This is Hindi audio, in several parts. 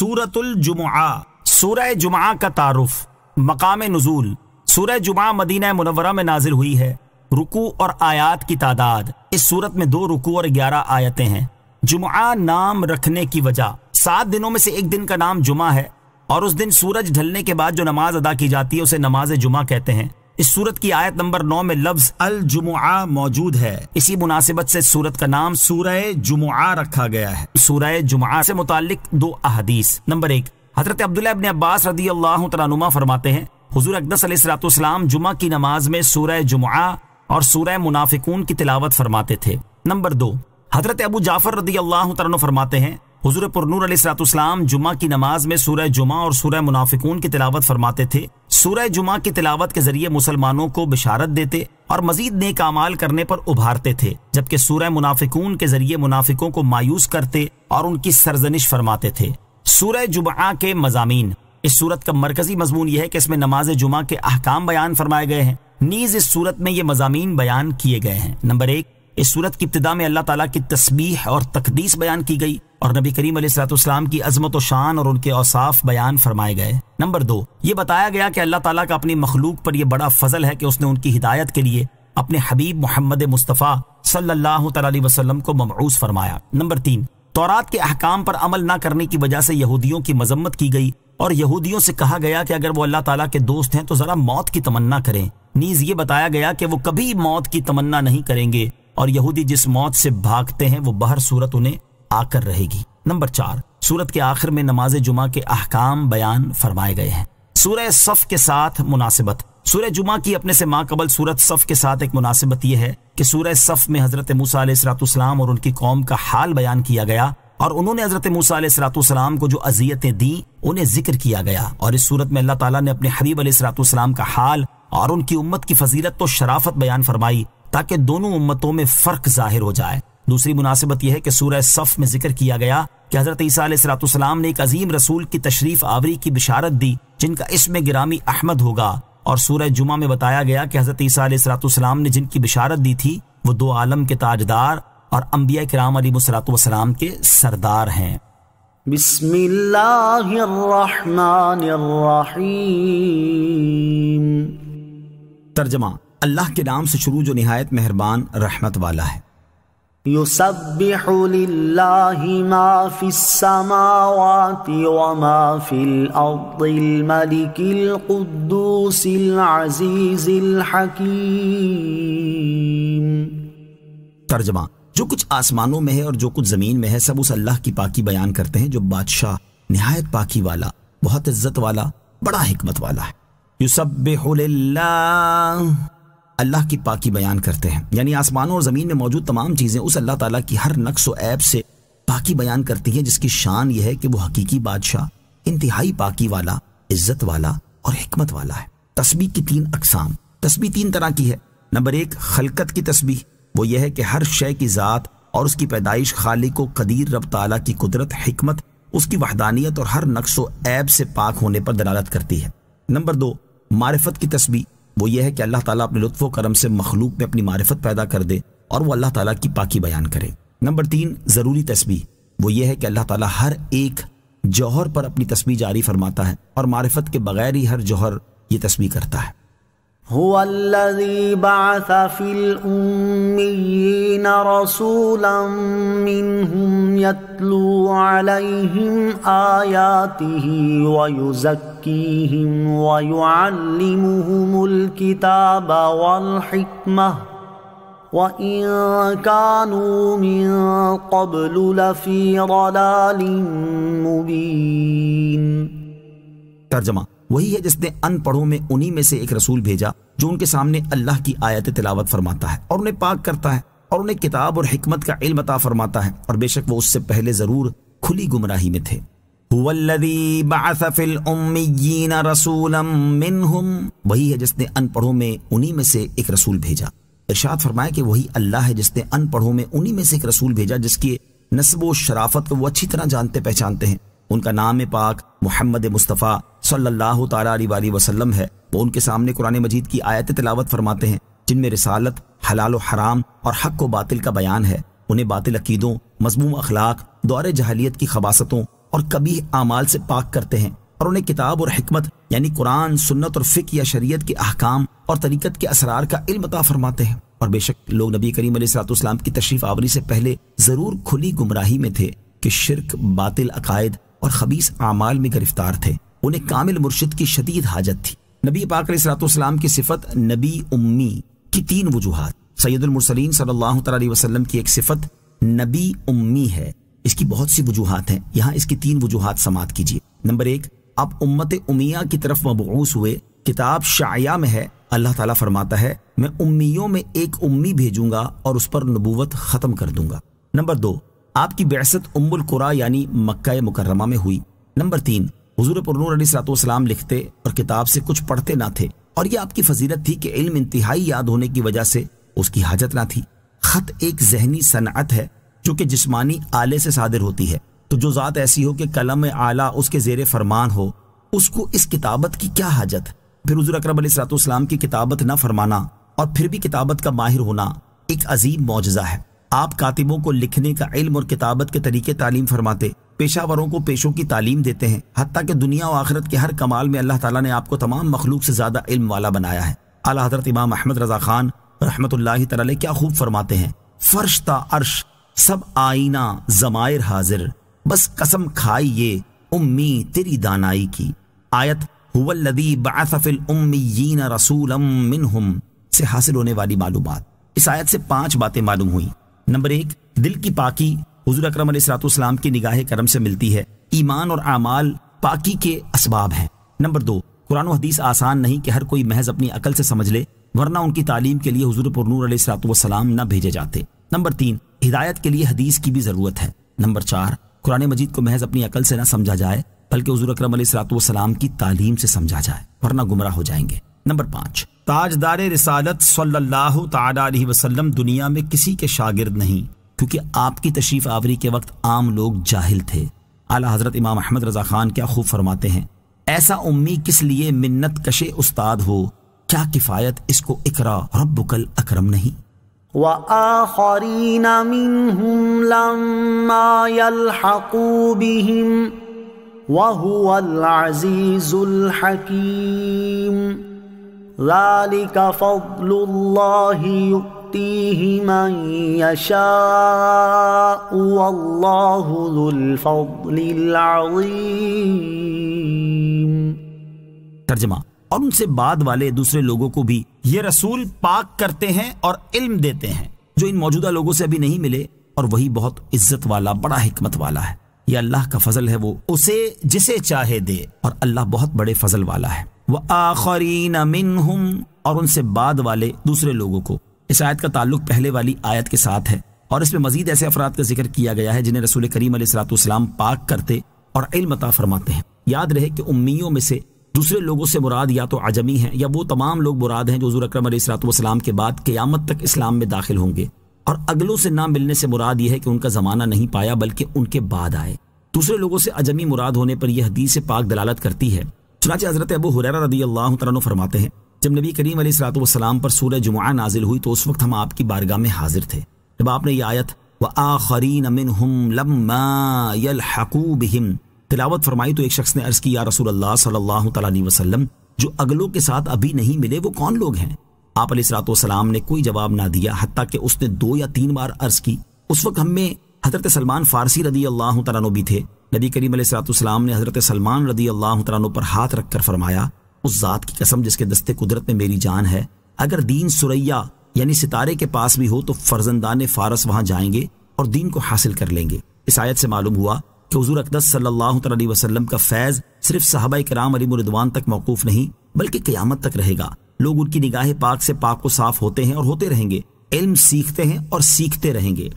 सूरत जुमआ सूरह जुमआ का तारुफ मकाम नजूल सूरह जुमा मदीना मुनवरा में नाजिल हुई है रुकू और आयात की तादाद इस सूरत में दो रुकू और ग्यारह आयतें हैं जुमा नाम रखने की वजह सात दिनों में से एक दिन का नाम जुमा है और उस दिन सूरज ढलने के बाद जो नमाज अदा की जाती है उसे नमाज जुमा कहते हैं इस सूरत की आयत नंबर नौ में लफ्ज अल जुमुआ मौजूद है इसी मुनासिबत से सूरत का नाम सूरह जुमुआ रखा गया है सूरह जुमुआ से मुतालिक दो अहदीस नंबर एक हजरत अब्दुल्ला अबन अब्बास रदी अल्लाह तनुमा फरमाते हैं हजूर अकदसलाम जुमा की नमाज में सूरह जुमुआ और सूरह मुनाफिकून की तिलावत फरमाते थे नंबर दो हजरत अबू जाफर रदी अल्लाह तरन फरमाते हैं हजूर पुरनूर अलीसलाम जुमा की नमाज में सूरह जुमा और सूरह मुनाफिकून की तिलावत फरमाते थे सूरह जुमा की तिलावत के जरिए मुसलमानों को बिशारत देते और मजीद नेक अमाल करने पर उभारते थे जबकि सूरह मुनाफिकून के जरिए मुनाफिकों को मायूस करते और उनकी सरजनिश फरमाते थे सूरह जुमा के मजामी इस सूरत का मरकजी मजमून यह है कि इसमें नमाज जुमा के अहकाम बयान फरमाए गए हैं नीज इस सूरत में ये मजामी बयान किए गए हैं नंबर एक इस सूरत की इब्तदा में अल्लाह ताला की तस्बीह और तकदीस बयान की गई और नबी करीम सलाम की अजमत शान और उनके औसाफ बयान फरमाए गए नंबर दो ये बताया गया कि अल्लाह ताला का अपनी मखलूक पर यह बड़ा फजल है कि उसने उनकी हिदायत के लिए अपने हबीब मोहम्मद मुस्तफ़ा सल्लल्लाहु अलैहि वसल्लम को ममरूज फरमाया नंबर तीन तौरात के अहकाम पर अमल न करने की वजह से यहूदियों की मजम्मत की गई और यहूदियों से कहा गया कि अगर वो अल्लाह ताला के दोस्त हैं तो जरा मौत की तमन्ना करें नीज ये बताया गया कि वो कभी मौत की तमन्ना नहीं करेंगे और यहूदी जिस मौत से भागते हैं वो बहर सूरत उन्हें आकर रहेगी नंबर चार सूरत के आखिर में नमाज जुमा के अहकाम बयान फरमाए गए हैं सूर्य सफ के साथ मुनासिबत सूर्य जुमा की अपने से माकबल सूरत सफ के साथ एक मुनासिबत यह है कि सूर्य सफ में हजरत मूसरातम और उनकी कौम का हाल बयान किया गया और उन्होंने हजरत मूसरातम को जो अजियतें दी उन्हें जिक्र किया गया और इस सूरत में अल्लाह तला ने अपने हबीब सलाम का हाल और उनकी उम्मत की फजीलत तो शराफत बयान फरमाई ताकि दोनों उम्मतों में फर्क जाहिर हो जाए दूसरी मुनासिबत यह है कि सूरह सफ में जिक्र किया गया कि हजरत ईसीम ने एक अजीम रसूल की तशरीफ आवरी की बिशारत दी जिनका इसमें गिरामी अहमद होगा और सूरह जुमा में बताया गया कि हजरत ईसीम ने जिनकी बिशारत दी थी वो दो आलम के ताजदार और अम्बिया राम अली मुसलातम के सरदार हैं तर्जमा अल्लाह के नाम से शुरू जो नहायत मेहरबान रहमत वाला है तर्जमा जो कुछ आसमानों में है और जो कुछ ज़मीन में है सब उस अल्लाह की पाकी बयान करते हैं जो बादशाह नहायत पाकी वाला बहुत इज्जत वाला बड़ा हिकमत वाला है युसब्बिहु लिल्लाह अल्लाह की पाकी बयान करते हैं यानी आसमानों और ज़मीन में मौजूद तमाम चीज़ें उस अल्लाह ताला की हर नक्स व ऐब से पाकी बयान करती हैं जिसकी शान यह है कि वो हकीकी बादशाह इंतहाई पाकी वाला इज्जत वाला और हमत वाला है तस्बी की तीन अकसाम तस्बी तीन तरह की है नंबर एक खलकत की तस्बी वो यह है कि हर शय की ज़ात और उसकी पैदाइश खालिक को कदीर रब ताला की कुदरत हमत उसकी वहदानियत और हर नक्स व ऐब से पाक होने पर दलालत करती है नंबर दो मारफत की तस्बी वो ये है कि अल्लाह ताला अपने लुत्फ करम से मखलूक में अपनी मारफत पैदा कर दे और वो अल्लाह ताला की पाकी बयान करे नंबर तीन ज़रूरी तस्वीर वो ये है कि अल्लाह ताला हर एक जौहर पर अपनी तस्वीर जारी फरमाता है और मारफत के बगैर ही हर जौहर ये तस्वीर करता है هو الذي بعث في الأميين رسولا منهم يتلو عليهم آياته ويزكيهم ويعلمهم الكتاب والحكمة وإن كانوا من قبل لفي ضلال مبين ترجمه वही है जिसने अनपढ़ों में उन्हीं में से एक रसूल भेजा जो उनके सामने अल्लाह की आयत तिलावत फरमाता है और उन्हें पाक करता है और उन्हें किताब और हिकमत का इल्म अता फरमाता है और बेशक वो उससे पहले ज़रूर खुली गुमराही में थे वही है जिसने अनपढ़ों में उन्हीं में से एक रसूल भेजा इर्शाद फरमाया कि वही अल्लाह है जिसने अनपढ़ों में उन्हीं में से एक रसूल भेजा जिसकी नस्ब शराफत को वो अच्छी तरह जानते पहचानते हैं उनका नाम पाक मोहम्मद मुस्तफ़ा सल्लल्लाहु अलैहि वसल्लम है वो उनके सामने कुरान मजीद की आयत तलावत फरमाते हैं जिनमें रिसालत हलाल हराम और हक को बातिल का बयान है उन्हें बातिल अकीदों मजमूम अखलाक दौरे जहलीत की खबासतों और कभी आमाल से पाक करते हैं और उन्हें किताब और हमत यानी कुरान सुन्नत और फ़िक या शरीयत के अहकाम और तरीक़त के असरार का इल्म फरमाते हैं और बेशक लोग नबी करीम सलाम की तशरीफ आवरी से पहले ज़रूर खुली गुमराही में थे कि शिरक बातिल अकायद और खबीस आमाल में गिरफ्तार थे उन्हें कामिल मुर्शिद की शदीद हाजत थी नबी पाक सलातम की सिफत नबी उम्मी की तीन वजूहत सैदुलमरसलिन सल्लाम की एक सिफत नबी उम्मी है इसकी बहुत सी वजूहत हैं यहाँ इसकी तीन वजूहत समात कीजिए नंबर एक आप उम्मत उमिया की तरफ मबूस हुए किताब शाया में है अल्लाह ताला फरमाता है मैं उम्मीयों में एक उम्मी भेजूंगा और उस पर नबूवत ख़त्म कर दूंगा नंबर दो आपकी बेसत उम्मुल कुरा यानी मक्का मुकर्रमा में हुई नंबर तीन हजूर पुरनूर लिखते और किताब से कुछ पढ़ते ना थे और यह आपकी फजीलत थी कि इल्म इंतहाई याद होने की वजह से उसकी हाजत ना थी खत एक जहनी सनअत है जो कि जिसमानी आले से सादिर होती है तो जो ज़ात ऐसी हो कि कलम आला उसके जेर फरमान हो उसको इस किताबत की क्या हाजत फिर हजूर अक्रम की किताबत ना फरमाना और फिर भी किताबत का माहिर होना एक अजीब मुआजा है आप कातिबों को लिखने का इल्म और किताबत के तरीके तालीम फरमाते पेशावरों को पेशों की तालीम देते हैं हती के दुनिया और आखिरत के हर कमाल में अल्लाह ताला ने आपको तमाम मखलूक से ज़्यादा इल्म वाला बनाया है अला हजरत इमाम अहमद रजा खान रहमत ला क्या खूब फरमाते हैं फर्श ता अर्श सब आईना जमायर हाजिर बस कसम खाई ये उम्मी तेरी दानाई की आयत मिनहुम से हासिल होने वाली मालूम इस आयत से पांच बातें मालूम हुई नंबर एक दिल की पाकी हजूर अक्रम सलाम की निगाह करम से मिलती है ईमान और आमाल पाकि के असबाब हैं नंबर दो कुरान हदीस आसान नहीं कि हर कोई महज अपनी अकल से समझ ले वरना उनकी तालीम के लिए हजूर पुरूर सलाम न भेजे जाते नंबर तीन हिदायत के लिए हदीस की भी ज़रूरत है नंबर चार कुरान मजीद को महज अपनी अकल से न समझा जाए बल्कि हजूर अक्रम सलाम की तालीम से समझा जाए वरना गुमराह हो जाएंगे नंबर पाँच ताजदार रिसालत सल्लाम दुनिया में किसी के शागिर्द नहीं क्योंकि आपकी तशरीफ़ आवरी के वक्त आम लोग जाहिल थे आला हज़रत इमाम अहमद रज़ा ख़ान क्या खूब फरमाते हैं ऐसा उम्मी किस लिए मिन्नत कशे उस्ताद हो क्या किफ़ायत इसको इकरा रब बुकल अक्रम नहीं وآخرين منهم لما يلحقوا بهم وهو العزيز الحكيم ذلك فضل الله يؤتيه من يشاء والله ذو الفضل العظيم तर्जमा और उनसे बाद वाले दूसरे लोगों को भी ये रसूल पाक करते हैं और इल्म देते हैं जो इन मौजूदा लोगों से अभी नहीं मिले और वही बहुत इज्जत वाला बड़ा हिकमत वाला है यह अल्लाह का फजल है वो उसे जिसे चाहे दे और अल्लाह बहुत बड़े फजल वाला है वह आखरीन मिन और उनसे बाद वाले दूसरे लोगों को इस आयत का ताल्लुक पहले वाली आयत के साथ है और इसमें मजीद ऐसे अफराद का जिक्र किया गया है जिन्हें रसूल करीम सलाम पाक करते और इल्मता फरमाते हैं याद रहे कि उम्मीदों में से दूसरे लोगों से मुराद या तो आजमी हैं या वो तमाम लोग मुराद हैं जो हजूर अक्रम सलाम के बाद क़यामत तक इस्लाम में दाखिल होंगे और अगलों से ना मिलने से मुराद यह है कि उनका ज़माना नहीं पाया बल्कि उनके बाद आए दूसरे लोगों से अजमी मुराद होने पर यह हदीस पाक दलालत करती है चुनाच हजरत अबू हुररा रदी अल्लाह फरमाते हैं जब नबी करीम सलाम पर सूर जुमा नाजिल हुई तो उस वक्त हम आपकी बारगाह में हाजिर थे जब आपने ये आयत व आखरीन तिलावत फरमाई तो एक शख्स ने अर्ज़ किया रसूल अल्लाह वसल्लम जो अगलों के साथ अभी नहीं मिले वो कौन लोग हैं आप सलाम ने कोई जवाब ना दिया हती कि उसने दो या तीन बार अर्ज़ की उस वक्त हमें हज़रत सलमान फ़ारसी रदी अल्लाह तला भी थे नबी करीम सलाम ने हज़रत सलमान रदी अल्लाह तला पर हाथ रखकर फरमाया उस जात की कसम जिसके दस्ते कुदरत में मेरी जान है अगर दीन सुरैया यानी सितारे के पास भी हो तो फर्जंदाने फारस वहां जाएंगे और दीन को हासिल कर लेंगे इस आयत से मालूम हुआ कि हजूर अकदस सल्लाम का फैज सिर्फ साहबा कराम अली मुरदवान तक मौकूफ नहीं बल्कि क्यामत तक रहेगा लोग उनकी निगाह पाक से पाक को साफ होते हैं और होते रहेंगे इल्म सीखते हैं और सीखते रहेंगे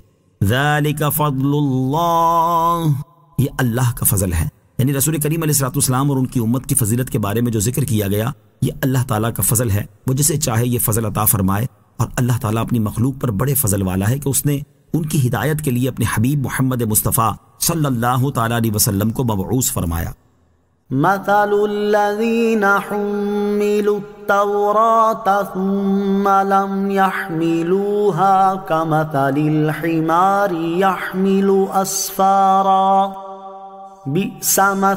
ये अल्लाह का फजल है यानी रसूल करीम सलाम और उनकी उम्मत की फजीलत के बारे में जो जिक्र किया गया ये अल्लाह ताला का फजल है वो जिसे चाहे ये फजल अता फरमाए और अल्लाह ताला अपनी मखलूक पर बड़े फजल वाला है कि उसने उनकी हिदायत के लिए अपने हबीब मोहम्मद मुस्तफ़ा सल्लल्लाहु अलैहि वसल्लम को मबूस फरमाया مثل الذين حملوا التوراة ثم لم يحملوها كمثل الحمار يحمل أسفاراً तर्जमा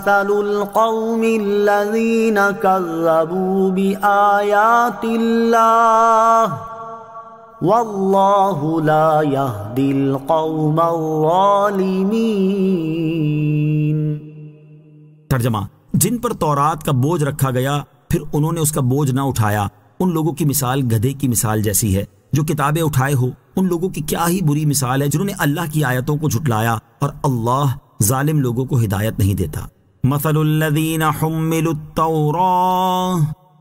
जिन पर तोरात का बोझ रखा गया फिर उन्होंने उसका बोझ ना उठाया उन लोगों की मिसाल गधे की मिसाल जैसी है जो किताबें उठाए हो उन लोगों की क्या ही बुरी मिसाल है जिन्होंने अल्लाह की आयतों को झुटलाया और अल्लाह जालिम लोगों को हिदायत नहीं देता मसलुल्लदीन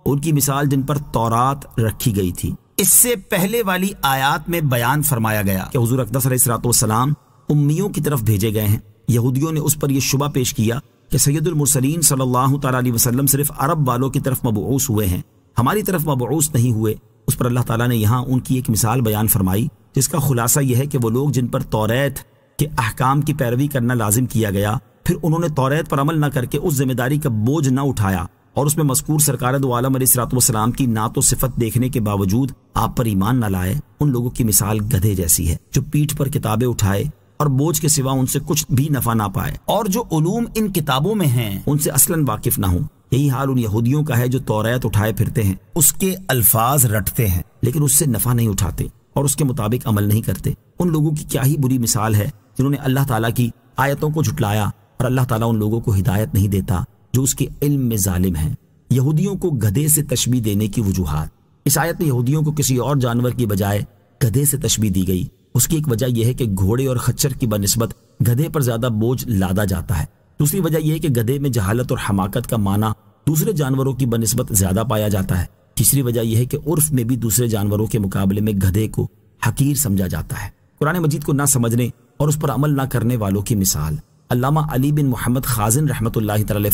उनकी मिसाल जिन पर तौरात रखी गई थी इससे पहले वाली आयात में बयान फरमाया गया कि हजूर अकदसरातम उम्मियों की तरफ भेजे गए हैं यहूदियों ने उस पर यह शुबा पेश किया कि सैदुलमरसलिन सल्लल्लाहु अलैहि वसल्लम सिर्फ अरब वालों की तरफ मबूस हुए हैं हमारी तरफ मबूस नहीं हुए उस पर अल्लाह ताला ने यहाँ उनकी एक मिसाल बयान फरमाई जिसका खुलासा यह है कि वो लोग जिन पर तौरैत कि अहकाम की पैरवी करना लाजिम किया गया फिर उन्होंने तौरत पर अमल न करके उस जिम्मेदारी का बोझ न उठाया और उसमें मस्कूर सरकार दो आलम सलाम की ना तो सिफत देखने के बावजूद आप पर ईमान न लाए उन लोगों की मिसाल गधे जैसी है जो पीठ पर किताबें उठाए और बोझ के सिवा उनसे कुछ भी नफा ना पाए और जो उलूम इन किताबों में हैं उनसे असलन वाकिफ ना हो यही हाल उन यहूदियों का है जो तौरात उठाए फिरते हैं उसके अल्फाज रटते हैं लेकिन उससे नफा नहीं उठाते और उसके मुताबिक अमल नहीं करते उन लोगों की क्या ही बुरी मिसाल है जिन्होंने अल्लाह ताला की आयतों को झुटलाया और अल्लाह ताला उन लोगों को हिदायत नहीं देता जो उसके इल्म में जालिम हैं यहूदियों को गधे से तशबी देने की वजूहत इस आयत में यहूदियों को किसी और जानवर की बजाय गधे से तशबी दी गई उसकी एक वजह यह है कि घोड़े और खच्चर की बनस्बत गधे पर ज्यादा बोझ लादा जाता है दूसरी वजह यह है कि गधे में जहालत और हमाकत का माना दूसरे जानवरों की बनस्बत ज्यादा पाया जाता है तीसरी वजह यह है कि उर्फ में भी दूसरे जानवरों के मुकाबले में गधे को हकीर समझा जाता है कुरान मजीद को ना समझने और उस पर अमल ना करने वालों की मिसाल अलामा अली बिन मोहम्मद खाजिन रहमत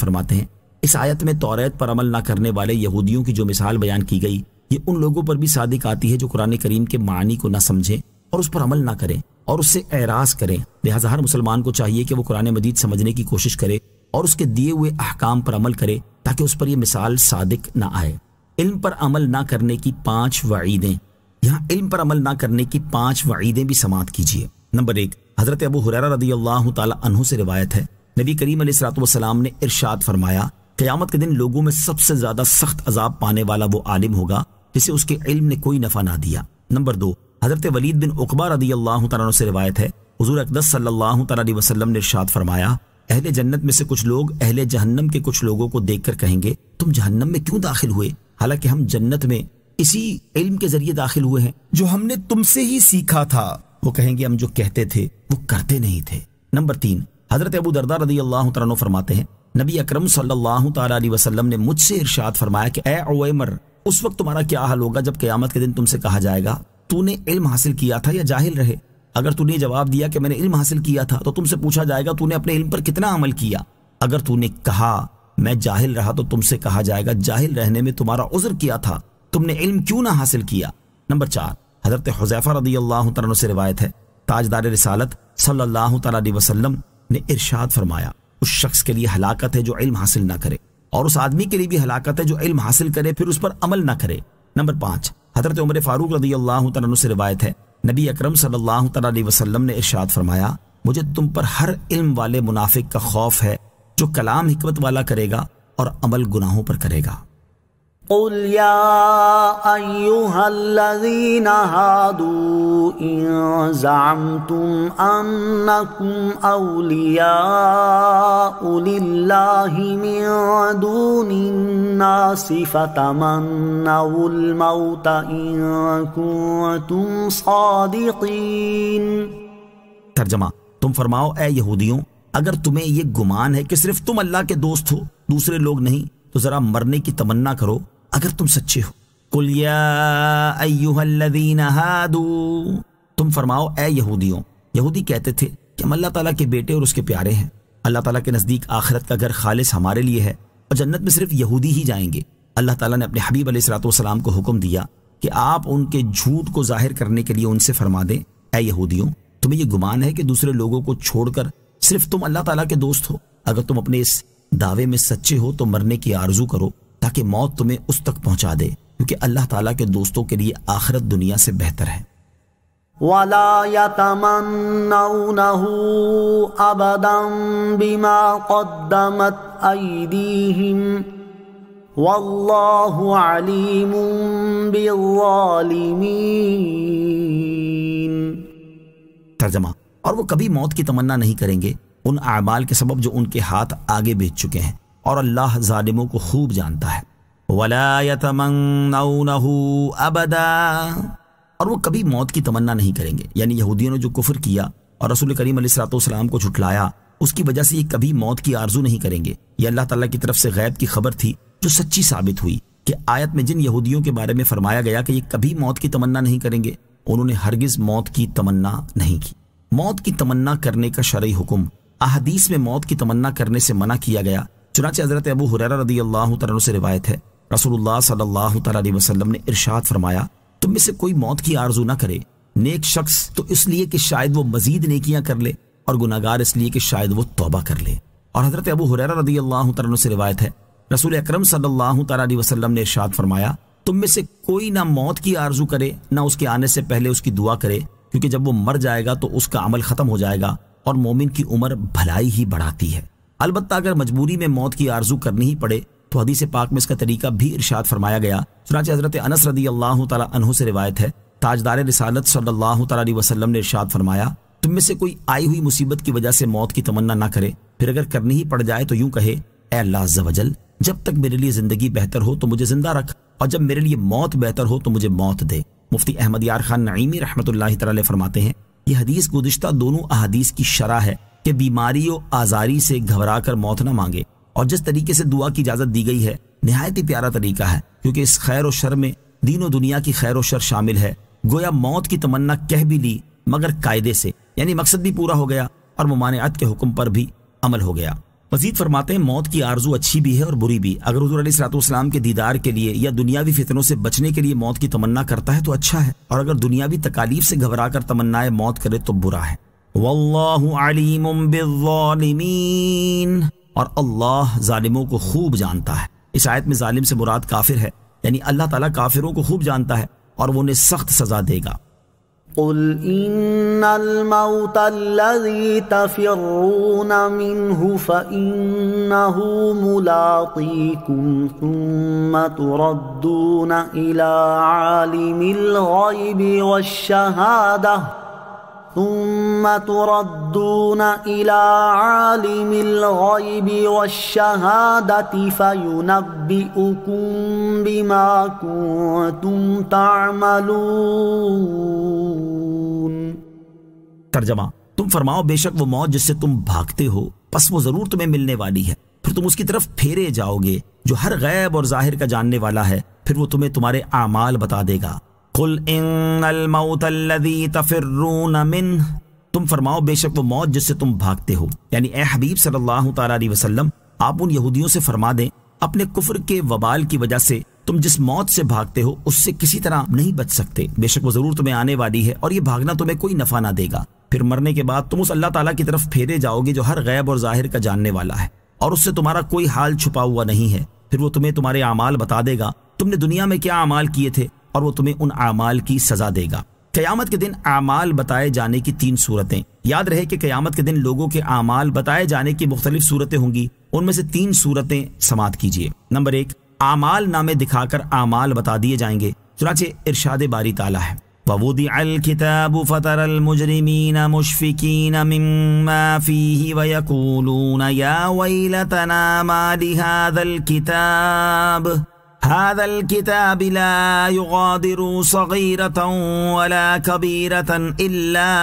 फरमाते हैं इस आयत में तोरेत पर अमल ना करने वाले यहूदियों की जो मिसाल बयान की गई ये उन लोगों पर भी सादिक आती है जो कुरान करीम के मानी को ना समझें और उस पर अमल ना करें और उससे एराज करें लिहाजा हर मुसलमान को चाहिए कि वो कुरान मजीद समझने की कोशिश करे और उसके दिए हुए अहकाम पर अमल करे ताकि उस पर यह मिसाल सादिक ना आए इल्म पर अमल ना करने की पांच वईदें यहाँ इल्म पर अमल ना करने की पांच वईदें भी समाप्त कीजिए नंबर एक हजरत अबू हुररा रदी अल्लाह तहु से रिवायत है नबी करीम सलाम ने इरशाद फरमाया क्यामत के दिन लोगों में सबसे ज़्यादा सख्त अजाब पाने वाला वो आलिम होगा जिसे उसके इल्म ने कोई नफ़ा ना दिया नंबर दो हजरत वलीद बिन उकबा रदी अल्लाह तु से रिवायत है हजूर अकदस सल्लल्लाहु अलैहि ने इरशाद फरमाया अहले जन्नत में से कुछ लोग अहले जहन्नम के कुछ लोगों को देखकर कहेंगे तुम जहन्नम में क्यों दाखिल हुए हालांकि हम जन्नत में इसी इल्म के जरिए दाखिल हुए हैं जो हमने तुमसे ही सीखा था वो कहेंगे हम जो कहते थे वो करते नहीं थे नंबर तीन हजरत अबू दरदा रदी अल्लाह तु फरमाते हैं नबी अक्रम सल्लल्लाहु ने मुझसे इर्शाद फरमाया कि अमर उस वक्त तुम्हारा क्या हाल होगा जब क्यामत के दिन तुमसे कहा जाएगा तूने इल्म हासिल किया था या जाहिल रहे अगर तूने जवाब दिया कि मैंने इल्म हासिल किया था तो तुमसे पूछा जाएगा तूने अपने इल्म पर कितना अमल किया अगर तूने कहा मैं जाहिल रहा तो तुमसे कहा जाएगा जाहिल रहने में तुम्हारा उजर किया था तुमने इल्म क्यों ना हासिल किया नंबर चार हजरत हुजैफा रदी अल्लाह से रिवायत है ताजदार रिसालत सल्लल्लाहु अलैहि वसल्लम ने इरशाद फरमाया उस शख्स के लिए हलाकत है जो इल्म हासिल ना करे और उस आदमी के लिए भी हलाकत है जो इल्म हासिल करे फिर उस पर अमल ना करे नंबर पांच हजरत उमर फारूक रदी अल्लाह से रिवायत है नबी अक्रम सल्लल्लाहु अलैहि वसल्लम ने इरशाद फरमाया मुझे तुम पर हर इल्म वाले मुनाफिक का खौफ है जो कलाम हिकमत वाला करेगा और अमल गुनाहों पर करेगा قل يا أيها الذين هادوا إن زعمتم أنكم أولياء لله من دون الناس فتمنوا الموت إن كنتم صادقين ترجمة تم فرماؤ اے यहूदियों اگر تمہیں یہ گمان ہے کہ صرف تم اللہ کے دوست ہو دوسرے لوگ نہیں تو ذرا مرنے کی تمنا کرو अगर तुम सच्चे हो कुलियादू तुम फरमाओ ए यहूदियों यहूदी कहते थे कि हम अल्लाह ताला के बेटे और उसके प्यारे हैं अल्लाह ताला के नज़दीक आखिरत का घर खालिस हमारे लिए है और जन्नत में सिर्फ यहूदी ही जाएंगे अल्लाह ताला ने अपने हबीब सलाम को हुक्म दिया कि आप उनके झूठ को जाहिर करने के लिए उनसे फरमा दें ए यहूदियों तुम्हें यह गुमान है कि दूसरे लोगों को छोड़कर सिर्फ तुम अल्लाह ताला के दोस्त हो अगर तुम अपने इस दावे में सच्चे हो तो मरने की आरजू करो ताकि मौत तुम्हें उस तक पहुंचा दे क्योंकि अल्लाह ताला के दोस्तों के लिए आखिरत दुनिया से बेहतर है तर्जमा और वो कभी मौत की तमन्ना नहीं करेंगे उन अबाल के सबब जो उनके हाथ आगे बेच चुके हैं और अल्लाह ालिमों को खूब जानता है वलायतमनहू अबदा और वो कभी मौत की तमन्ना नहीं करेंगे यानी यहूदियों ने जो कुफर किया और रसूल करीम सलाम को छुटलाया उसकी वजह से ये कभी मौत की आरजू नहीं करेंगे ये अल्लाह ताला की तरफ से गैब की खबर थी जो सच्ची साबित हुई कि आयत में जिन यहूदियों के बारे में फरमाया गया कि ये कभी मौत की तमन्ना नहीं करेंगे उन्होंने हरगिज मौत की तमन्ना नहीं की मौत की तमन्ना करने का शरय हुक्म अहदीस में मौत की तमन्ना करने से मना किया गया चुनाचे हज़रत अबू हुरैरा रदी अल्लाह तन से रिवायत है रसूलुल्लाह सल्लल्लाहु अलैहि वसल्लम ने इरशाद फरमाया तुम में से कोई मौत की आरजू ना करे नेक शख्स तो इसलिए कि शायद वो मजीद नेकियां कर ले और गुनागार इसलिए कि शायद वो तौबा कर ले और हजरत अबू हुरैरा रदी अल्लाह से रिवायत है रसूल अक्रम सल्लल्लाहु ने इर्शाद फरमाया तुम में से कोई ना मौत की आरजू करे ना उसके आने से पहले उसकी दुआ करे क्योंकि जब वो मर जाएगा तो उसका अमल खत्म हो जाएगा और मोमिन की उम्र भलाई ही बढ़ाती है अलबत्त अगर मजबूरी में मौत की आरजू करनी ही पड़े तो हदीस पाक में इसका तरीका भी इर्शाद फरमाया गया चुनाच हजरत अनस रदी अल्लाह तह से रिवायत है ताजदार रिसालत सल्लल्लाहु अलैहि वसल्लम ने इरशाद फरमाया तुम में से कोई आई हुई मुसीबत की वजह से मौत की तमन्ना ना करे फिर अगर करनी ही पड़ जाए तो यूं कहे अल्लाह वजल जब तक मेरे लिए जिंदगी बेहतर हो तो मुझे जिंदा रख और जब मेरे लिए मौत बेहतर हो तो मुझे मौत दे मुफ्ती अहमद यार खान नईमी रहमत फरमाते हैं यह हदीस गुजश्ता दोनों अहदीस की शरह है कि बीमारी और आज़ारी से घबरा कर मौत ना मांगे और जिस तरीके से दुआ की इजाज़त दी गई है नहायत ही प्यारा तरीका है क्योंकि इस खैर और शर में दीन और दुनिया की खैर और शर शामिल है गोया मौत की तमन्ना कह भी ली मगर कायदे से यानी मकसद भी पूरा हो गया और ममानत के हुक्म पर भी अमल हो गया मजीद फरमाते हैं मौत की आरजू अच्छी भी है और बुरी भी अगर हजूर सलातम के दीदार के लिए या दुनियावी फितनों से बचने के लिए मौत की तमन्ना करता है तो अच्छा है और अगर दुनियावी तकालीफ से घबरा कर तमन्नाएं मौत करे तो बुरा है वल्लाहु अलीम बिल्लिमीन और अल्लाह जालिमों को खूब जानता है इस आयत में जालिम से मुराद काफिर है यानी अल्लाह ताला काफिरों को खूब जानता है और वो उन्हें सख्त सजा देगा قل إن الموت الذي تفرون منه فإنه ملاقيكم ثم تردون إلى عالم الغيب والشهادة ثم تردون الى عالم الغيب والشهاده فينبئكم بما كنتم تعملون तर्जमा तुम फरमाओ बेशक वो मौत जिससे तुम भागते हो बस वो जरूर तुम्हें मिलने वाली है फिर तुम उसकी तरफ फेरे जाओगे जो हर गैब और जाहिर का जानने वाला है फिर वो तुम्हें तुम्हारे आमाल बता देगा कुल इंगल मऊत तफिरून मिन तुम फरमाओ बेशक वो मौत जिससे तुम भागते हो यानी ए हबीब सल्लल्लाहु अलैहि वसल्लम आप उन यहूदियों से फरमा दें अपने कुफर के वबाल की वजह से तुम जिस मौत से भागते हो उससे किसी तरह नहीं बच सकते बेशक वो जरूर तुम्हें आने वाली है और ये भागना तुम्हें कोई नफा ना देगा फिर मरने के बाद तुम उस अल्लाह ताला की तरफ फेरे जाओगे जो हर गैब और जाहिर का जानने वाला है और उससे तुम्हारा कोई हाल छुपा हुआ नहीं है फिर वो तुम्हें तुम्हारे अमाल बता देगा तुमने दुनिया में क्या अमाल किए थे और वो तुम्हें उन अमाल की सजा देगा क्यामत के दिन अमाल बताए जाने की तीन सूरतें याद रहे कि क्यामत के दिन लोगों के अमाल बताए जाने की मुख्तलिफ सूरतें होंगी उनमें से तीन सूरतें समात कीजिए नंबर एक आमाल नामे दिखाकर आमाल बता दिए जाएंगे चुनाचे इर्शादे बारी ताला है ووضع هذا الكتاب لا يغادر صغيرة ولا كبيرة إلا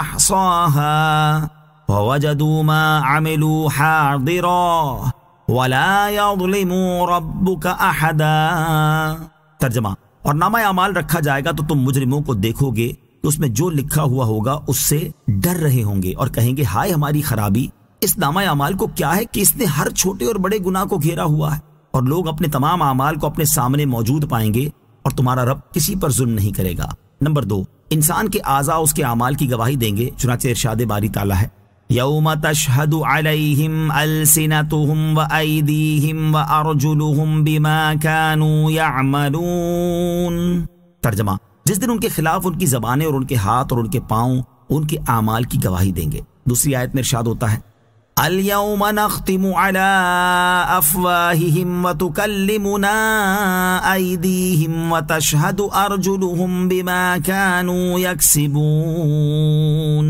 أحصاها ووجدوا ما عملوا حاضرا ولا يظلم ربك أحدا ترجمة और नामा अमाल रखा जाएगा तो तुम मुजरिमों को देखोगे तो उसमें जो लिखा हुआ होगा उससे डर रहे होंगे और कहेंगे हाय हमारी खराबी इस नामा अमाल को क्या है कि इसने हर छोटे और बड़े गुनाह को घेरा हुआ है और लोग अपने तमाम अमाल को अपने सामने मौजूद पाएंगे और तुम्हारा रब किसी पर जुल्म नहीं करेगा नंबर दो इंसान के आजा उसके अमाल की गवाही देंगे चुनाचे इरशाद बारी ताला है यौम अलैहिम अलसिनतुहुम व अयदीहिम व अरजुलुहुम बिमा कानू यअमलून तर्जमा जिस दिन उनके खिलाफ उनकी जबानें और उनके हाथ और उनके पांव उनके अमाल की गवाही देंगे दूसरी आयत में इरशाद होता है اليوم نختم على أفواههم وتكلمنا أيديهم وتشهد أرجلهم بما كانوا يكسبون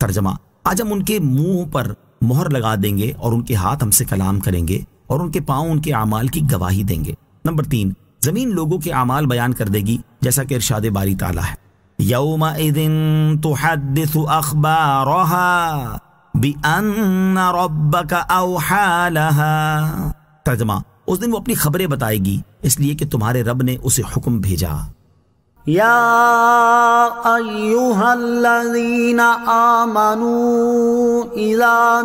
तर्जमा आज हम उनके मुंह पर मोहर लगा देंगे और उनके हाथ हमसे कलाम करेंगे और उनके पांव उनके अमाल की गवाही देंगे नंबर तीन जमीन लोगों के अमाल बयान कर देगी जैसा कि इरशाद बारी ताला है यौम तो बन का तर्जमा उस दिन वो अपनी खबरें बताएगी इसलिए कि तुम्हारे रब ने उसे हुक्म भेजा या अय्युहल्लज़ीना आमनू इला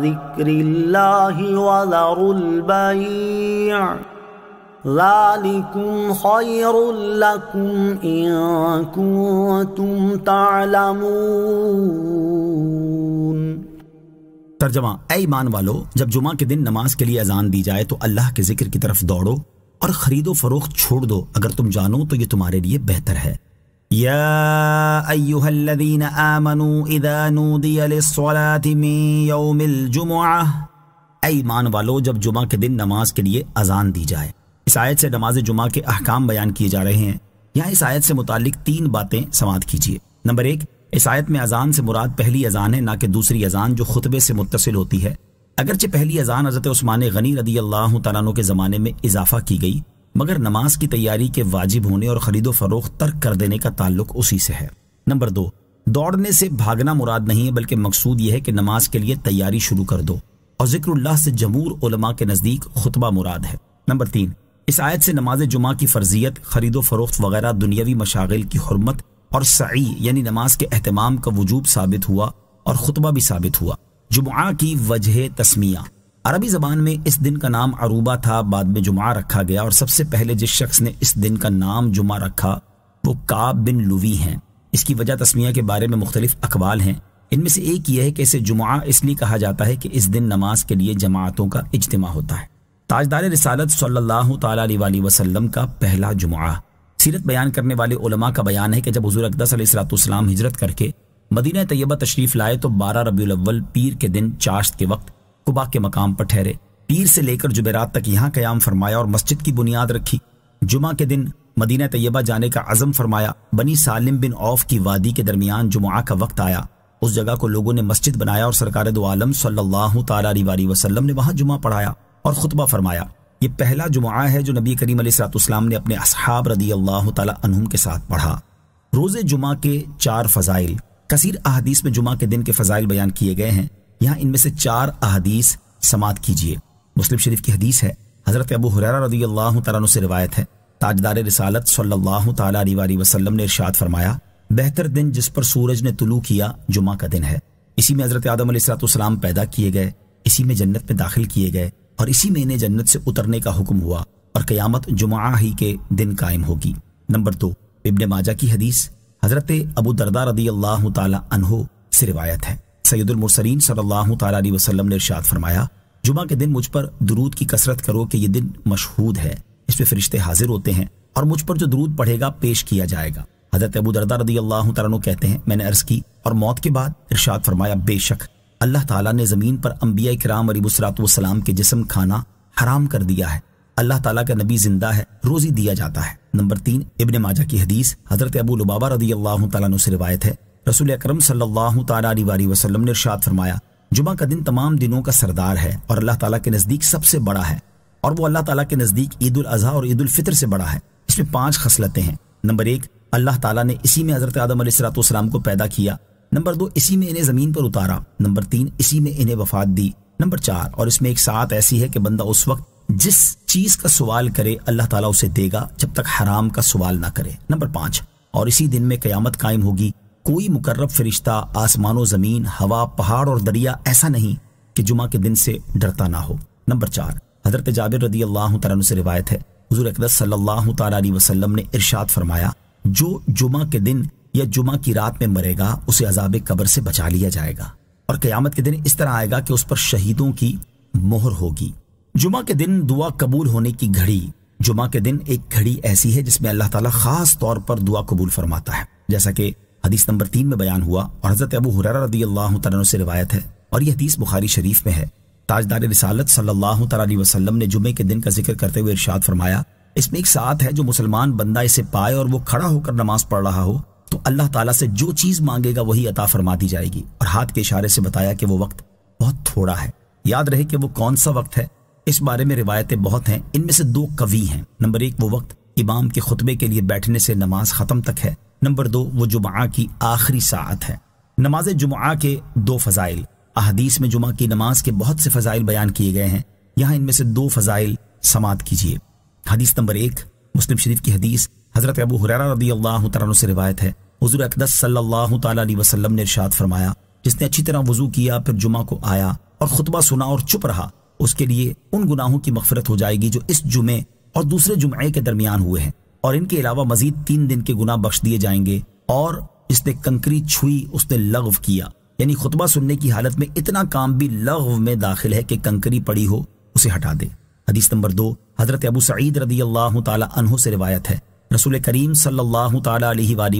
ज़िक्रिल्लाहि ذلكم خير لكم إن كنتم تعلمون तर्जमा ए ईमान वालो जब जुमा के दिन नमाज के लिए अजान दी जाए तो अल्लाह के जिक्र की तरफ दौड़ो और खरीदो फरोख्त छोड़ दो अगर तुम जानो तो ये तुम्हारे लिए बेहतर है يا أيها الذين آمنوا إذا نودي للصلاة من يوم الجمعة ऐ ईमान वालो जब जुमा के दिन नमाज के लिए अजान दी जाए इस आयत से नमाज जुमा के अहकाम बयान किए जा रहे हैं यहाँ इस आयत से मुतल तीन बातें समाध कीजिए नंबर एक इस आयत में अजान से मुराद पहली अजान है ना कि दूसरी अजान जो खुतबे से मुतसिल होती है अगरचे पहली अजान हजरत उस्मान गनी रदी अल्लाह तारानों के ज़माने में इजाफा की गई मगर नमाज की तैयारी के वाजिब होने और खरीदो फरोख तर्क कर देने का ताल्लुक उसी से है नंबर दो दौड़ने से भागना मुराद नहीं है बल्कि मकसूद यह है कि नमाज के लिए तैयारी शुरू कर दो और जिक्र से जमूर उलमा के नज़दीक खुतबा मुराद है नंबर तीन इस आयत से नमाज जुमा की फर्जियत खरीदो फरोख्त वगैरह दुनियावी मशागिल की हरमत और सही यानी नमाज के अहतमाम का वजूब साबित हुआ और खुतबा भी साबित हुआ जुमा की वजह तस्मिया अरबी ज़बान में इस दिन का नाम अरूबा था बाद में जुमा रखा गया और सबसे पहले जिस शख्स ने इस दिन का नाम जुमा रखा वो काब बिन लुवी हैं इसकी वजह तस्मिया के बारे में मुख्तलिफ अखबाल हैं इनमें से एक यह है कि इसे जुमा इसलिए कहा जाता है कि इस दिन नमाज के लिए जमातों का इजतमा होता है ताजदार रिसालत सल्लल्लाहु अलैहि वसल्लम का पहला जुमा सीरत बयान करने वाले उलमा का बयान है कि जब हजूर अकदसलाम हिजरत करके मदीना तैयबा तशरीफ लाए तो बारह रबील पीर के दिन चाश्त के वक्त कुबा के मकाम पर ठहरे पीर से लेकर जुबेरात तक यहाँ क्याम फरमाया और मस्जिद की बुनियाद रखी जुमा के दिन मदीना तैयबा जाने का अज़म फरमाया बनी सालिम बिन औफ की वादी के दरमियान जुमा का वक्त आया उस जगह को लोगों ने मस्जिद बनाया और सरकार दो आलम सल्लल्लाहु ने वहां जुमा पढ़ाया और ख़ुतबा फरमाया ये पहला जुमा है जो नबी करीम सलाम ने अपने असहाब रदी अल्लाह तुम के साथ पढ़ा रोज़े जुमा के चार फ़जाइल कसीर अहदीस में जुमा के दिन के फ़जाइल बयान किए गए हैं यहाँ इनमें से चार अहदीस समात कीजिए मुस्लिम शरीफ की हदीस है हज़रत अबू हुररा रदी अल्लाह तु से रिवायत है ताजदार रिसालत सल्लल्लाहु अलैहि वसल्लम ने इरशाद फरमाया बेहतर दिन जिस पर सूरज ने तुलू किया जुमा का दिन है इसी में हज़रत आदम सलाम पैदा किए गए इसी में जन्नत में दाखिल किए गए और इसी महीने जन्नत से उतरने का हुक्म हुआ और क़यामत जुमा ही के दिन कायम होगी नंबर दो तो, इब्न माजा की हदीस हज़रत अबू दरदा रदी अल्लाह तहो से रिवायत है सैदुलमरसरीन सल्लल्लाहु ने इर्शाद फरमाया जुमा के दिन मुझ पर दरूद की कसरत करो कि ये दिन मशहूद है इसमें फरिश्ते हाजिर होते हैं और मुझ पर जो दरूद पढ़ेगा पेश किया जाएगा हजरत अबू दरदा रदी अल्लाह कहते हैं मैंने अर्ज की और मौत के बाद इर्शाद फरमाया बेशक अल्लाह ताला ने ज़मीन पर अम्बिया कराम अलीबसरातम के जिसम खाना हराम कर दिया है अल्लाह ताला का नबी जिंदा है रोजी दिया जाता है नंबर तीन इबन माजा की हदीस हजरत अबू लबाबा रदी अल्लाह से रिवायत है रसूल अक्रम सल्लाम ने इरशाद फरमाया जुमा का दिन तमाम दिनों का सरदार है और अल्लाह तला के नज़दीक सबसे बड़ा है और वो अल्लाह तला के नज़दीक ईद उल अजहा और ईद उल फितर से बड़ा है इसमें पांच खसलतें हैं नंबर एक अल्लाह तला ने इसी में हजरत आदम सलाम को पैदा किया नंबर दो इसी में इन्हें जमीन पर उतारा नंबर तीन इसी में इन्हें वफात दी नंबर चार और इसमें एक साथ ऐसी है कि बंदा उस वक्त जिस चीज का सवाल करे अल्लाह ताला उसे देगा जब तक हराम का सवाल ना करे नंबर पांच और इसी दिन में कयामत कायम होगी कोई मुकर्रब फरिश्ता आसमानो जमीन हवा पहाड़ और दरिया ऐसा नहीं कि जुमा के दिन से डरता ना हो नंबर चार हजरत जाबिर रदी अल्लाह से रिवायत है हजूर अकदस सल्लल्लाहु ने इरशाद फरमाया जो जुमा के दिन या जुमा की रात में मरेगा उसे अजाब कब्र से बचा लिया जाएगा और कयामत के दिन इस तरह आएगा कि उस पर शहीदों की मोहर होगी जुमा के दिन दुआ कबूल होने की घड़ी जुमा के दिन एक घड़ी ऐसी है जिसमें अल्लाह ताला खास तौर पर दुआ कबूल फरमाता है जैसा कि हदीस नंबर तीन में बयान हुआ और हजरत अबू हुररा रदी अल्लाह से रिवायत है और यह हदीस बुखारी शरीफ में है ताजदार रिसालत सल्लल्लाहु अलैहि वसल्लम ने जुमे के दिन का जिक्र करते हुए इरशाद फरमाया इसमें एक साथ है जो मुसलमान बंदा इसे पाए और वो खड़ा होकर नमाज पढ़ रहा हो तो अल्लाह ताला से जो चीज़ मांगेगा वही अता फरमा दी जाएगी और हाथ के इशारे से बताया कि वो वक्त बहुत थोड़ा है याद रहे कि वो कौन सा वक्त है इस बारे में रिवायतें बहुत हैं इनमें से दो कवी हैं नंबर एक वो वक्त इमाम के खुतबे के लिए बैठने से नमाज ख़त्म तक है नंबर दो वो जुमा की आखिरी सात है नमाज जुमा के दो फ़जाइल अहदीस में जुमा की नमाज के बहुत से फ़जाइल बयान किए गए हैं यहाँ इनमें से दो फ़जाइल समात कीजिए हदीस नंबर एक मुस्लिम शरीफ की हदीस हज़रत अबू हुरैरा रदी अल्लाह से रिवायत है हजूर अकदस सल्लल्लाहु अलैहि वसल्लम ने इरशाद फरमाया जिसने अच्छी तरह वजू किया फिर जुमा को आया और खुतबा सुना और चुप रहा उसके लिए उन गुनाहों की मफफरत हो जाएगी जो इस जुमे और दूसरे जुमे के दरमियान हुए हैं और इनके अलावा मजीद तीन दिन के गुनाह बख्श दिए जाएंगे और जिसने कंकरी छुई उसने लगव किया यानी खुतबा सुनने की हालत में इतना काम भी लगव में दाखिल है कि कंकरी पड़ी हो उसे हटा दे हदीस नंबर दो हजरत अबू सईद रदी अल्लाह तहों से रिवायत है रसूल करीम सल्लल्लाहु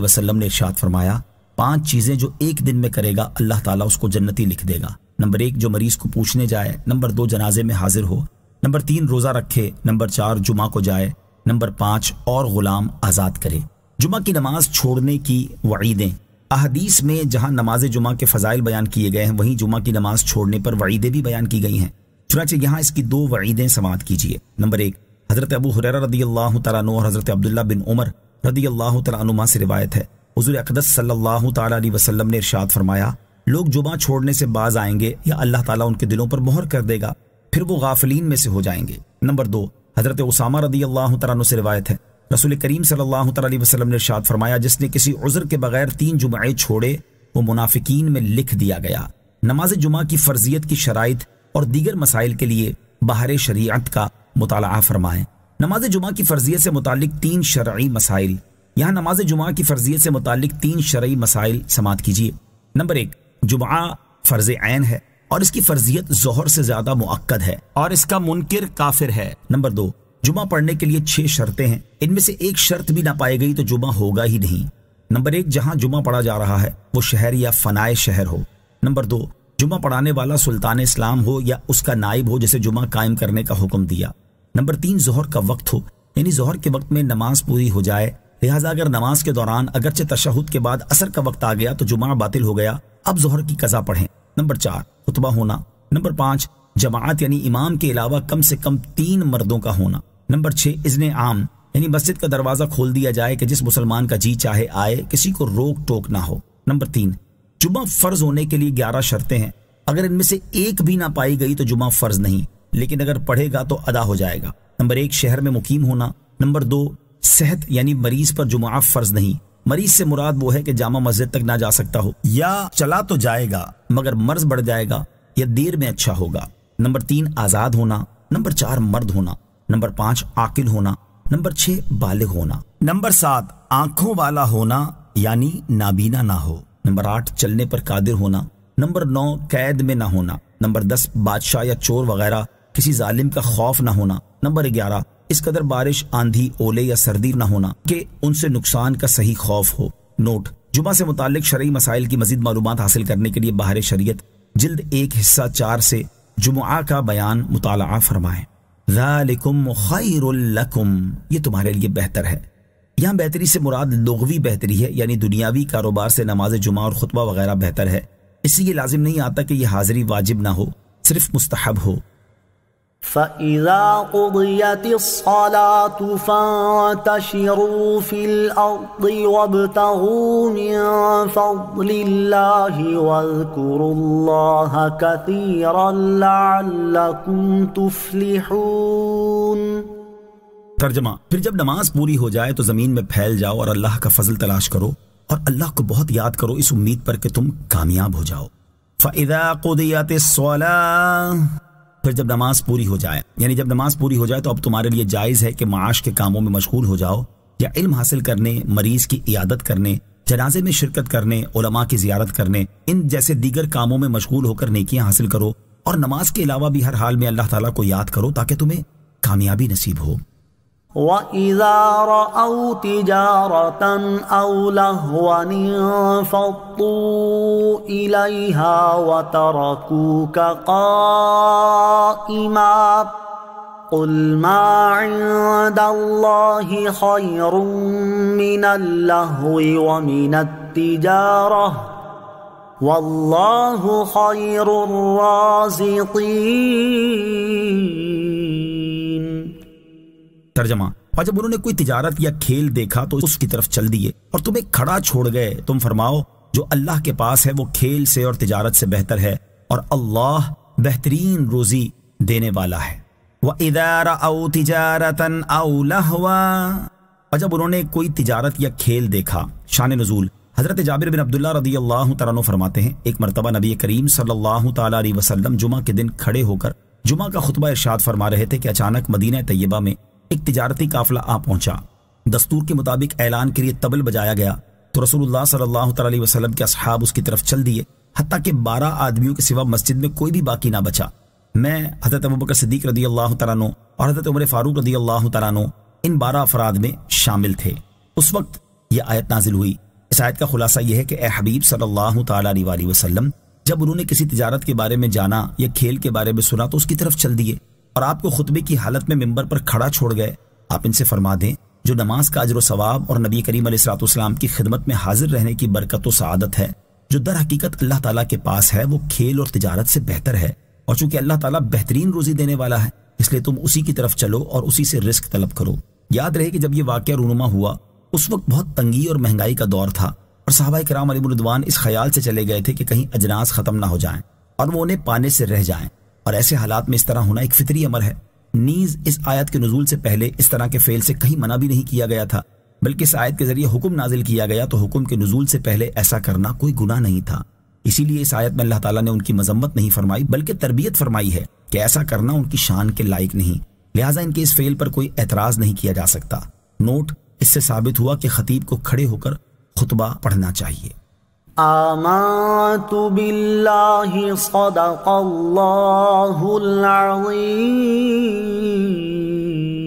वसल्लम ने इर्शाद फरमाया पांच चीज़ें जो एक दिन में करेगा अल्लाह ताला उसको जन्नती लिख देगा नंबर एक जो मरीज को पूछने जाए नंबर दो जनाजे में हाजिर हो नंबर तीन रोज़ा रखे नंबर चार जुमा को जाए नंबर पांच और गुलाम आज़ाद करे जुमा की नमाज छोड़ने की वईदें अहदीस में जहां नमाज जुमा के फ़जाइल बयान किए गए हैं वहीं जुमा की नमाज छोड़ने पर वईदें भी बयान की गई हैं चुनाचे यहाँ इसकी दो वईदें समाप्त कीजिए नंबर एक हज़रत अबू हुररा रदी अल्लाह तु और हज़रत अब्दुल्ला बिन उमर रदी अल्लाह तुमा से रिवायत है हजूर अकदस सल्ला अलैहि वसल्लम ने इरशाद फरमाया लोग जुबा छोड़ने से बाज आएंगे या अल्लाह ताला उनके दिलों पर मोहर कर देगा फिर वो गाफिलीन में से हो जाएंगे नंबर दो हज़रत उसामा रदी अल्लाह तु से रिवायत है रसुल करीम सल्लल्लाहु अलैहि वसल्लम ने इरशाद फरमाया जिसने किसी उज़र के बगैर तीन जुमाए छोड़े वो मुनाफिकीन में लिख दिया गया नमाज जुमा की फर्जियत की शराइ और दीगर मसाइल के लिए बाहर शरीयत का मुताला फरमाएं नमाज जुमा की फर्जियत से मुतक तीन शर्य मसाइल यहाँ नमाज जुमा की फर्जियत से मुतक तीन शर्य मसाइल समात कीजिए नंबर एक जुमा फर्ज आन है और इसकी फर्जियत जोहर से ज्यादा मुक्द है और इसका मुनकर काफिर है नंबर दो जुमा पढ़ने के लिए छह शर्तें हैं इनमें से एक शर्त भी ना पाई गई तो जुमा होगा ही नहीं नंबर एक जहाँ जुमा पढ़ा जा रहा है वो शहर या फनाए शहर हो नंबर दो जुमा पढ़ाने वाला सुल्तान इस्लाम हो या उसका नाइब हो जिसे जुमा कायम करने का हुक्म दिया नंबर तीन जहर का वक्त हो यानी जहर के वक्त में नमाज पूरी हो जाए लिहाजा अगर नमाज के दौरान अगरचे तशहद के बाद असर का वक्त आ गया तो जुमा बातिल हो गया अब जहर की कजा पढ़े नंबर चार खुतबा होना नंबर पाँच जमात यानी इमाम के अलावा कम से कम तीन मर्दों का होना नंबर छह इजन आम यानी मस्जिद का दरवाजा खोल दिया जाए कि जिस मुसलमान का जी चाहे आए किसी को रोक टोक ना हो नंबर तीन जुमा फर्ज होने के लिए ग्यारह शर्तें हैं अगर इनमें से एक भी ना पाई गई तो जुमा फर्ज नहीं लेकिन अगर पढ़ेगा तो अदा हो जाएगा नंबर एक शहर में मुकीम होना नंबर दो सेहत यानी मरीज पर जुमा फर्ज नहीं मरीज से मुराद वो है कि जामा मस्जिद तक ना जा सकता हो या चला तो जाएगा मगर मर्ज बढ़ जाएगा या देर में अच्छा होगा नंबर तीन आजाद होना नंबर चार मर्द होना नंबर पांच आकिल होना नंबर छह बालिग होना नंबर सात आंखों वाला होना यानी नाबीना ना हो नंबर आठ चलने पर कादिर होना नंबर नौ कैद में ना होना नंबर दस बादशाह या चोर वगैरह किसी जालिम का खौफ न होना नंबर ग्यारह इस कदर बारिश आंधी ओले या सर्दी न होना के उनसे नुकसान का सही खौफ हो नोट जुमा से मुतालिक शरय मसाइल की मजीद मालूम हासिल करने के लिए बाहर शरीयत जल्द एक हिस्सा चार से जुमा का बयान मुताल फरमाएं ये तुम्हारे लिए बेहतर है यहाँ बेहतरी से मुराद लोगवी बेहतरी है यानी दुनियावी कारोबार से नमाज जुमा और खुतबा वगैरह बेहतर है इससे ये लाजिम नहीं आता कि यह हाजिरी वाजिब ना हो सिर्फ मुस्तहब हो فإذا قضيت الصلاة فانتشروا في الأرض وابتغوا من فضل الله واذكروا الله كثيرا لعلكم تفلحون ترجمہ پھر جب نماز پوری ہو جائے تو زمین میں پھیل جاؤ اور اللہ کا فضل تلاش کرو اور اللہ کو بہت یاد کرو اس امید پر کہ تم کامیاب ہو جاؤ فَإِذَا قُضِيَتِ الصَّلَاةِ फिर जब नमाज पूरी हो जाए यानी जब नमाज पूरी हो जाए तो अब तुम्हारे लिए जायज़ है कि माश के कामों में मशगूल हो जाओ या इल्म हासिल करने मरीज की इयादत करने जनाजे में शिरकत करने उलमा की जियारत करने इन जैसे दीगर कामों में मशगूल होकर नेकियां हासिल करो और नमाज के अलावा भी हर हाल में अल्लाह ताला को याद करो ताकि तुम्हें कामयाबी नसीब हो وإذا رأوا تجارة أو لهوا انفضوا إليها وتركوك قائما قل ما عند الله خير من اللهو ومن التجارة والله خير الرازقين तर्जमा और जब उन्होंने कोई तिजारत या खेल देखा तो उसकी तरफ चल दिए और तुम्हें खड़ा छोड़ गए तुम फरमाओ जो अल्लाह के पास है वो खेल से और तिजारत से बेहतर है और अल्लाह बेहतरीन रोजी देने वाला है वह इदारा औ तिजारतन और जब उन्होंने कोई तिजारत या खेल देखा शान नजूल हजरत जाबिर बिन अब्दुल्ला रदी अल्लाह तन फरमाते हैं एक मरतबा नबी करीम सल्लल्लाहु अलैहि वसल्लम जुमा के दिन खड़े होकर जुमा का खुतबा इरशाद फरमा रहे थे कि अचानक मदीना तय्यबा में एक तजारती काफिला आ पहुंचा दस्तूर के मुताबिक ऐलान के लिए तबल बजाया गया तो रसूलुल्लाह सल्लल्लाहु अलैहि वसल्लम के असहाब उसकी तरफ चल दिए हती के बारह आदमियों के सिवा मस्जिद में कोई भी बाकी ना बचा मैं हजरत अबूबकर सिद्दीक रदी अल्लाह तरानो और हजरत उमर फारूक रदी अल्लाह तरानो इन बारह अफराद में शामिल थे उस वक्त यह आयत नाजिल हुई इस आयत का खुलासा यह है कि ए हबीब सल्लल्लाहु अलैहि वसल्लम जब उन्होंने किसी तजारत के बारे में जाना या खेल के बारे में सुना तो उसकी तरफ चल दिए और आपको खुतबे की हालत में मिंबर पर खड़ा छोड़ गए आप इनसे फरमा दें जो नमाज का अजर सवाब और नबी करीम सलाम की खिदमत में हाजिर रहने की बरकत व सआदत है जो दर हकीकत अल्लाह तला के पास है वो खेल और तजारत से बेहतर है और चूंकि अल्लाह तला बेहतरीन रोजी देने वाला है इसलिए तुम उसी की तरफ चलो और उसी से रिस्क तलब करो याद रहे कि जब ये वाक्य रूनुमा हुआ उस वक्त बहुत तंगी और महंगाई का दौर था और साहबा कराम अलीमरदवान इस ख्याल से चले गए थे कि कहीं अजनास खत्म ना हो जाए और वो उन्हें पाने से रह जाए और ऐसे हालात में इस तरह होना एक फितरी अमर है नीज इस आयत के नजूल से पहले इस तरह के फेल से कहीं मना भी नहीं किया गया था बल्कि इस आयत के जरिए हुक्म नाजिल किया गया तो हुक्म के नजूल से पहले ऐसा करना कोई गुना नहीं था इसीलिए इस आयत में अल्लाह ताला ने उनकी मजम्मत नहीं फरमाई बल्कि तरबियत फरमाई है कि ऐसा करना उनकी शान के लायक नहीं लिहाजा इनके इस फेल पर कोई एतराज नहीं किया जा सकता नोट इससे साबित हुआ कि खतीब को खड़े होकर खुतबा पढ़ना चाहिए آمنت بالله صدق الله العظيم